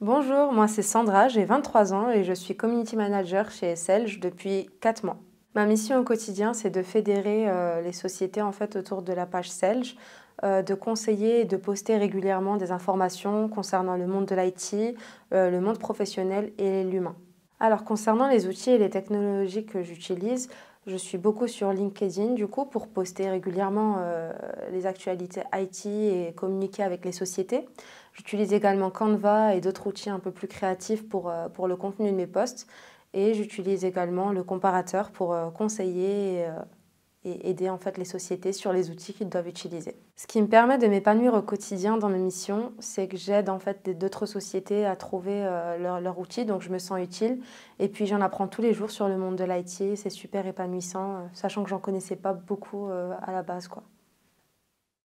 Bonjour, moi c'est Sandra, j'ai 23 ans et je suis community manager chez Selge depuis 4 mois. Ma mission au quotidien, c'est de fédérer euh, les sociétés en fait autour de la page Selge, euh, de conseiller et de poster régulièrement des informations concernant le monde de l'IT, euh, le monde professionnel et l'humain. Alors concernant les outils et les technologies que j'utilise, je suis beaucoup sur LinkedIn du coup pour poster régulièrement euh, les actualités IT et communiquer avec les sociétés. J'utilise également Canva et d'autres outils un peu plus créatifs pour, euh, pour le contenu de mes posts. Et j'utilise également le comparateur pour euh, conseiller et aider en fait les sociétés sur les outils qu'ils doivent utiliser. Ce qui me permet de m'épanouir au quotidien dans mes missions, c'est que j'aide en fait d'autres sociétés à trouver euh, leurs leur, outil, donc je me sens utile. Et puis j'en apprends tous les jours sur le monde de l'IT, c'est super épanouissant, euh, sachant que j'en connaissais pas beaucoup euh, à la base quoi.